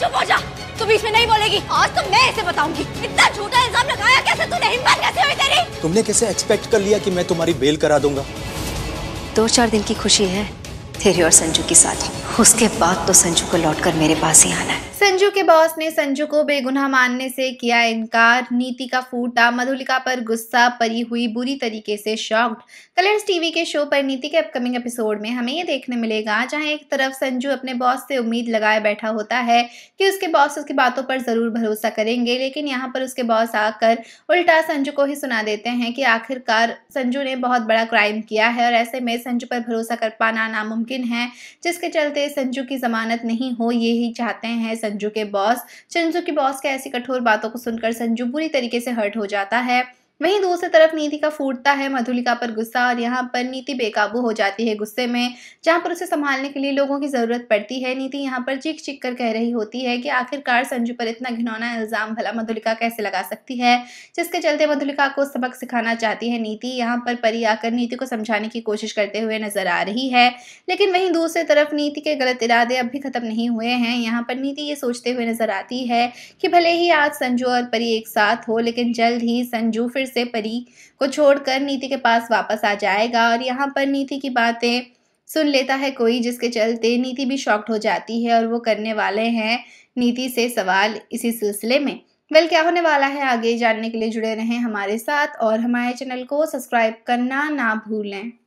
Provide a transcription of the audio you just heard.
चुप हो जा तू बीच में नहीं बोलेगी आज तो मैं इसे बताऊंगी इतना झूठा इल्जाम लगाया कैसे तूने हिम्मत कैसे हुई तेरी तुमने कैसे एक्सपेक्ट कर लिया कि मैं तुम्हारी बेल करा दूंगा दो चार दिन की खुशी है तेरी और संजू की साथ उसके बाद तो संजू को लौटकर मेरे पास ही आना है संजू के बॉस ने संजू को बेगुनाह मानने से किया इनकार नीति का फूटा मधुलिका पर गुस्सा परी हुई बुरी तरीके से शॉक्ड कलर्स टीवी के शो पर नीति के अपकमिंग एपिसोड में हमें ये देखने मिलेगा जहां एक तरफ संजू अपने बॉस से उम्मीद लगाए बैठा होता है कि उसके बॉस उसकी बातों पर ज़रूर भरोसा करेंगे लेकिन यहाँ पर उसके बॉस आकर उल्टा संजू को ही सुना देते हैं कि आखिरकार संजू ने बहुत बड़ा क्राइम किया है और ऐसे में संजू पर भरोसा कर पाना नामुमकिन है जिसके चलते संजू की जमानत नहीं हो ये ही चाहते हैं संजू के बॉस संजू के बॉस के ऐसी कठोर बातों को सुनकर संजू बुरी तरीके से हर्ट हो जाता है वहीं दूसरी तरफ नीति का फूटता है मधुलिका पर गुस्सा और यहाँ पर नीति बेकाबू हो जाती है गुस्से में जहाँ पर उसे संभालने के लिए लोगों की ज़रूरत पड़ती है नीति यहाँ पर चीख चीख कर कह रही होती है कि आखिरकार संजू पर इतना घिनौना इल्ज़ाम भला मधुलिका कैसे लगा सकती है जिसके चलते मधुलिका को सबक सिखाना चाहती है नीति यहाँ पर परी आकर नीति को समझाने की कोशिश करते हुए नजर आ रही है लेकिन वहीं दूसरी तरफ नीति के गलत इरादे अब भी ख़त्म नहीं हुए हैं यहाँ पर नीति ये सोचते हुए नजर आती है कि भले ही आज संजू और परी एक साथ हो लेकिन जल्द ही संजू फिर फिर से परी को छोड़कर नीति के पास वापस आ जाएगा और यहाँ पर नीति की बातें सुन लेता है कोई जिसके चलते नीति भी शॉक्ड हो जाती है और वो करने वाले हैं नीति से सवाल इसी सिलसिले में वेल क्या होने वाला है आगे जानने के लिए जुड़े रहें हमारे साथ और हमारे चैनल को सब्सक्राइब करना ना भूलें